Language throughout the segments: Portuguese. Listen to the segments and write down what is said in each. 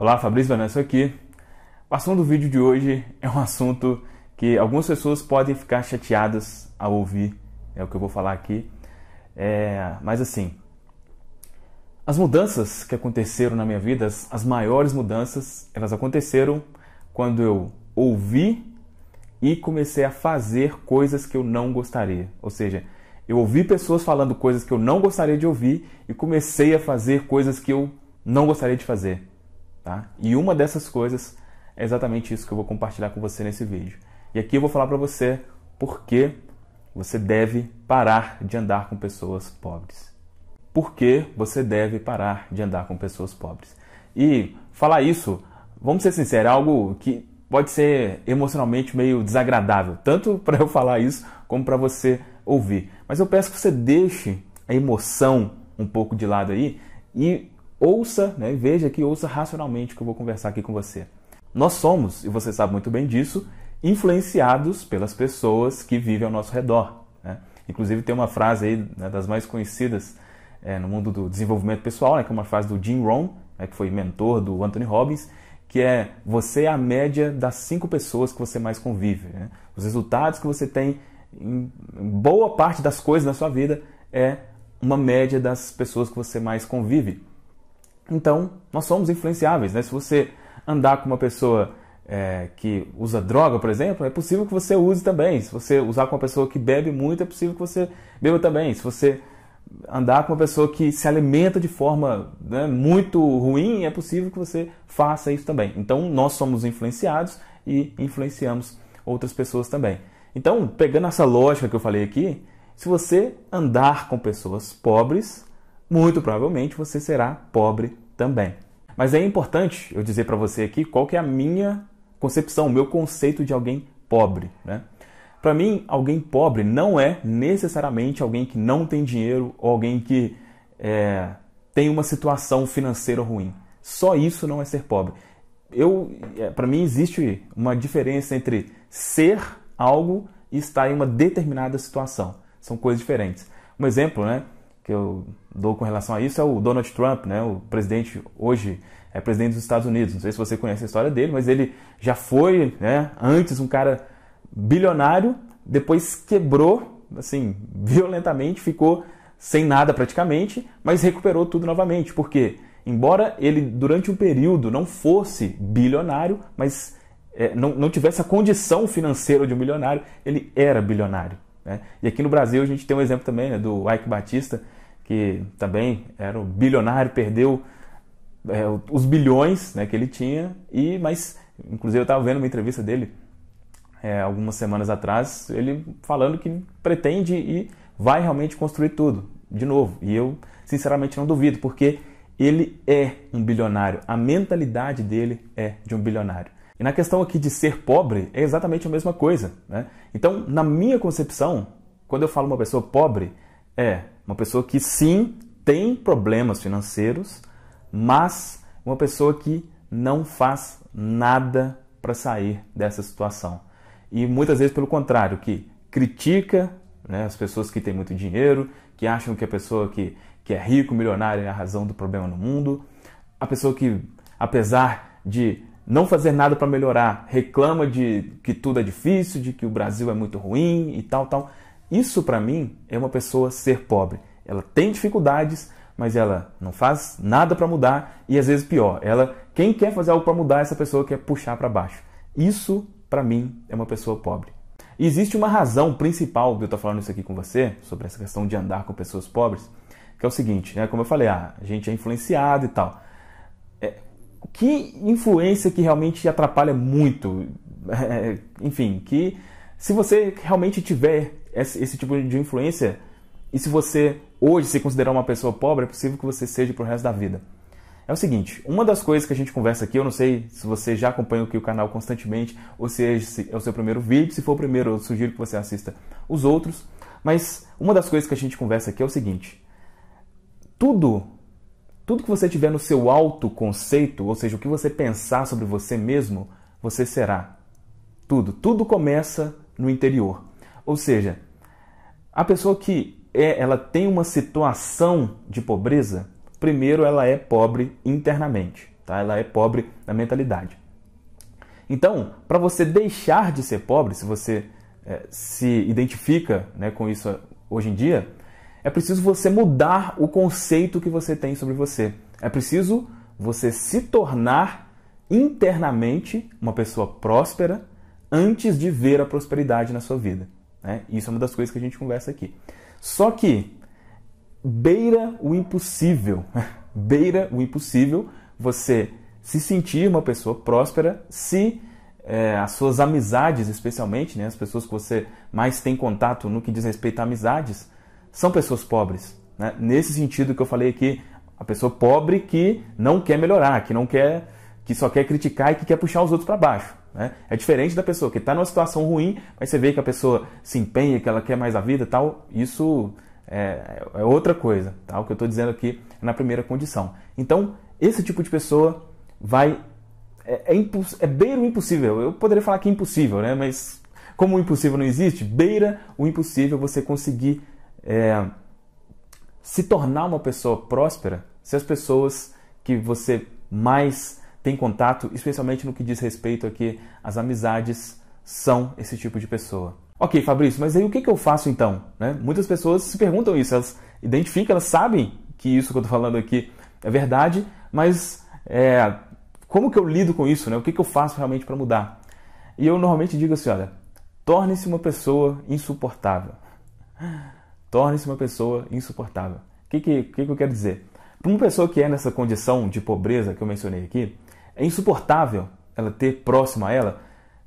Olá, Fabrício Vanessa aqui. O assunto do vídeo de hoje é um assunto que algumas pessoas podem ficar chateadas ao ouvir, é o que eu vou falar aqui. É, mas assim, as mudanças que aconteceram na minha vida, as, as maiores mudanças, elas aconteceram quando eu ouvi e comecei a fazer coisas que eu não gostaria. Ou seja, eu ouvi pessoas falando coisas que eu não gostaria de ouvir e comecei a fazer coisas que eu não gostaria de fazer. Tá? E uma dessas coisas é exatamente isso que eu vou compartilhar com você nesse vídeo. E aqui eu vou falar para você por que você deve parar de andar com pessoas pobres. Por que você deve parar de andar com pessoas pobres? E falar isso, vamos ser sinceros, é algo que pode ser emocionalmente meio desagradável, tanto para eu falar isso como para você ouvir. Mas eu peço que você deixe a emoção um pouco de lado aí e ouça, né, veja que ouça racionalmente o que eu vou conversar aqui com você. Nós somos, e você sabe muito bem disso, influenciados pelas pessoas que vivem ao nosso redor. Né? Inclusive tem uma frase aí né, das mais conhecidas é, no mundo do desenvolvimento pessoal, né, que é uma frase do Jim Rohn, né, que foi mentor do Anthony Robbins, que é você é a média das cinco pessoas que você mais convive. Né? Os resultados que você tem em boa parte das coisas da sua vida é uma média das pessoas que você mais convive. Então, nós somos influenciáveis, né? Se você andar com uma pessoa é, que usa droga, por exemplo, é possível que você use também. Se você usar com uma pessoa que bebe muito, é possível que você beba também. Se você andar com uma pessoa que se alimenta de forma né, muito ruim, é possível que você faça isso também. Então, nós somos influenciados e influenciamos outras pessoas também. Então, pegando essa lógica que eu falei aqui, se você andar com pessoas pobres, muito provavelmente você será pobre também. Mas é importante eu dizer para você aqui qual que é a minha concepção, o meu conceito de alguém pobre. Né? Para mim, alguém pobre não é necessariamente alguém que não tem dinheiro ou alguém que é, tem uma situação financeira ruim. Só isso não é ser pobre. Eu, é, para mim, existe uma diferença entre ser algo e estar em uma determinada situação. São coisas diferentes. Um exemplo, né, que eu dou com relação a isso é o Donald Trump, né? O presidente hoje é presidente dos Estados Unidos. Não sei se você conhece a história dele, mas ele já foi, né? Antes um cara bilionário, depois quebrou, assim, violentamente, ficou sem nada praticamente, mas recuperou tudo novamente, porque embora ele durante um período não fosse bilionário, mas é, não, não tivesse a condição financeira de um bilionário, ele era bilionário. Né? E aqui no Brasil a gente tem um exemplo também né, do Ike Batista, que também era um bilionário, perdeu é, os bilhões né, que ele tinha, e mas, inclusive, eu estava vendo uma entrevista dele é, algumas semanas atrás, ele falando que pretende e vai realmente construir tudo de novo. E eu, sinceramente, não duvido, porque ele é um bilionário, a mentalidade dele é de um bilionário. E na questão aqui de ser pobre, é exatamente a mesma coisa. Né? Então, na minha concepção, quando eu falo uma pessoa pobre, é uma pessoa que sim tem problemas financeiros, mas uma pessoa que não faz nada para sair dessa situação. E muitas vezes, pelo contrário, que critica né, as pessoas que têm muito dinheiro, que acham que a pessoa que, que é rico, milionário, é a razão do problema no mundo. A pessoa que, apesar de não fazer nada para melhorar, reclama de que tudo é difícil, de que o Brasil é muito ruim e tal, tal. Isso para mim é uma pessoa ser pobre. Ela tem dificuldades, mas ela não faz nada para mudar e às vezes pior, ela quem quer fazer algo para mudar é essa pessoa quer puxar para baixo. Isso para mim é uma pessoa pobre. E existe uma razão principal de eu estar tá falando isso aqui com você sobre essa questão de andar com pessoas pobres, que é o seguinte, né? Como eu falei, ah, a gente é influenciado e tal. É, que influência que realmente atrapalha muito, é, enfim, que se você realmente tiver esse, esse tipo de influência. E se você hoje se considerar uma pessoa pobre, é possível que você seja pro resto da vida. É o seguinte, uma das coisas que a gente conversa aqui, eu não sei se você já acompanha aqui o canal constantemente, ou seja, se é o seu primeiro vídeo, se for o primeiro, eu sugiro que você assista os outros, mas uma das coisas que a gente conversa aqui é o seguinte, tudo, tudo que você tiver no seu autoconceito, ou seja, o que você pensar sobre você mesmo, você será. Tudo, tudo começa no interior. Ou seja, a pessoa que é, ela tem uma situação de pobreza, primeiro ela é pobre internamente, tá? Ela é pobre na mentalidade. Então, para você deixar de ser pobre, se você é, se identifica né, com isso hoje em dia, é preciso você mudar o conceito que você tem sobre você. É preciso você se tornar internamente uma pessoa próspera antes de ver a prosperidade na sua vida. Né? Isso é uma das coisas que a gente conversa aqui. Só que beira o impossível, beira o impossível você se sentir uma pessoa próspera se é, as suas amizades, especialmente, né, as pessoas que você mais tem contato no que diz respeito a amizades, são pessoas pobres. Né? Nesse sentido que eu falei aqui, a pessoa pobre que não quer melhorar, que não quer, que só quer criticar e que quer puxar os outros para baixo. Né? É diferente da pessoa que está numa situação ruim, mas você vê que a pessoa se empenha, que ela quer mais a vida tal. Isso é, é outra coisa. Tá? O que eu estou dizendo aqui é na primeira condição. Então, esse tipo de pessoa vai. É, é, imposs, é beira o impossível. Eu poderia falar que é impossível, né? mas como o impossível não existe, beira o impossível você conseguir é, se tornar uma pessoa próspera se as pessoas que você mais tem contato, especialmente no que diz respeito a que as amizades, são esse tipo de pessoa. Ok, Fabrício, mas aí o que, que eu faço então? Né? Muitas pessoas se perguntam isso, elas identificam, elas sabem que isso que eu estou falando aqui é verdade, mas é, como que eu lido com isso? Né? O que, que eu faço realmente para mudar? E eu normalmente digo assim: olha, torne-se uma pessoa insuportável. Torne-se uma pessoa insuportável. O que, que, que, que eu quero dizer? Para uma pessoa que é nessa condição de pobreza que eu mencionei aqui, é insuportável ela ter próximo a ela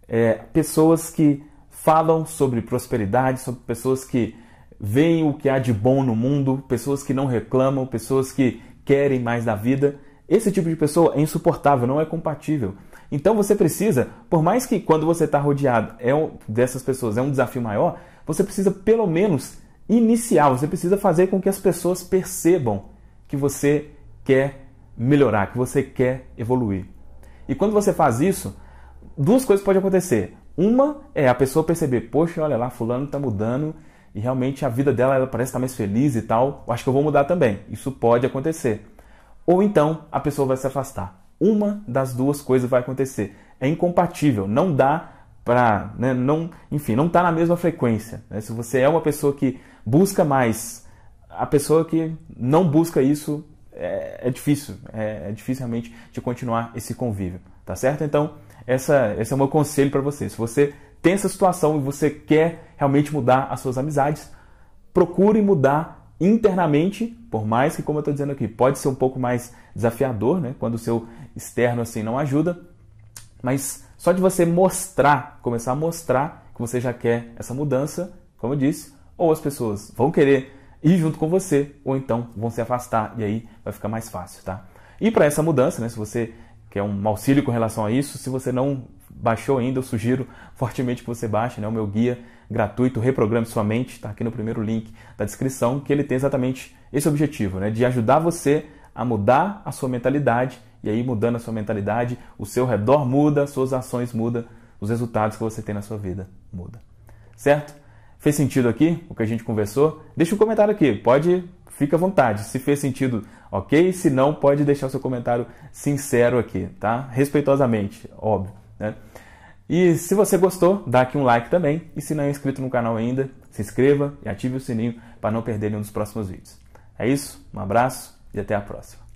é, pessoas que falam sobre prosperidade, sobre pessoas que veem o que há de bom no mundo, pessoas que não reclamam, pessoas que querem mais da vida. Esse tipo de pessoa é insuportável, não é compatível. Então você precisa, por mais que quando você está rodeado é um, dessas pessoas é um desafio maior, você precisa pelo menos iniciar, você precisa fazer com que as pessoas percebam que você quer melhorar, que você quer evoluir. E quando você faz isso, duas coisas podem acontecer. Uma é a pessoa perceber, poxa, olha lá, fulano está mudando e realmente a vida dela ela parece estar mais feliz e tal. Eu acho que eu vou mudar também. Isso pode acontecer. Ou então a pessoa vai se afastar. Uma das duas coisas vai acontecer. É incompatível, não dá para, né, não, enfim, não está na mesma frequência. Né? Se você é uma pessoa que busca mais, a pessoa que não busca isso é, é difícil, é, é difícil realmente de continuar esse convívio, tá certo? Então, essa, esse é o meu conselho para você. Se você tem essa situação e você quer realmente mudar as suas amizades, procure mudar internamente, por mais que, como eu estou dizendo aqui, pode ser um pouco mais desafiador, né? Quando o seu externo assim não ajuda, mas só de você mostrar, começar a mostrar que você já quer essa mudança, como eu disse, ou as pessoas vão querer ir junto com você, ou então vão se afastar e aí vai ficar mais fácil, tá? E para essa mudança, né, se você quer um auxílio com relação a isso, se você não baixou ainda, eu sugiro fortemente que você baixe né, o meu guia gratuito Reprograme Sua Mente, está aqui no primeiro link da descrição, que ele tem exatamente esse objetivo, né, de ajudar você a mudar a sua mentalidade e aí mudando a sua mentalidade, o seu redor muda, suas ações mudam, os resultados que você tem na sua vida muda. Certo? Fez sentido aqui o que a gente conversou? Deixa um comentário aqui, pode, fica à vontade. Se fez sentido, ok? Se não, pode deixar o seu comentário sincero aqui, tá? Respeitosamente, óbvio, né? E se você gostou, dá aqui um like também. E se não é inscrito no canal ainda, se inscreva e ative o sininho para não perder nenhum dos próximos vídeos. É isso, um abraço e até a próxima.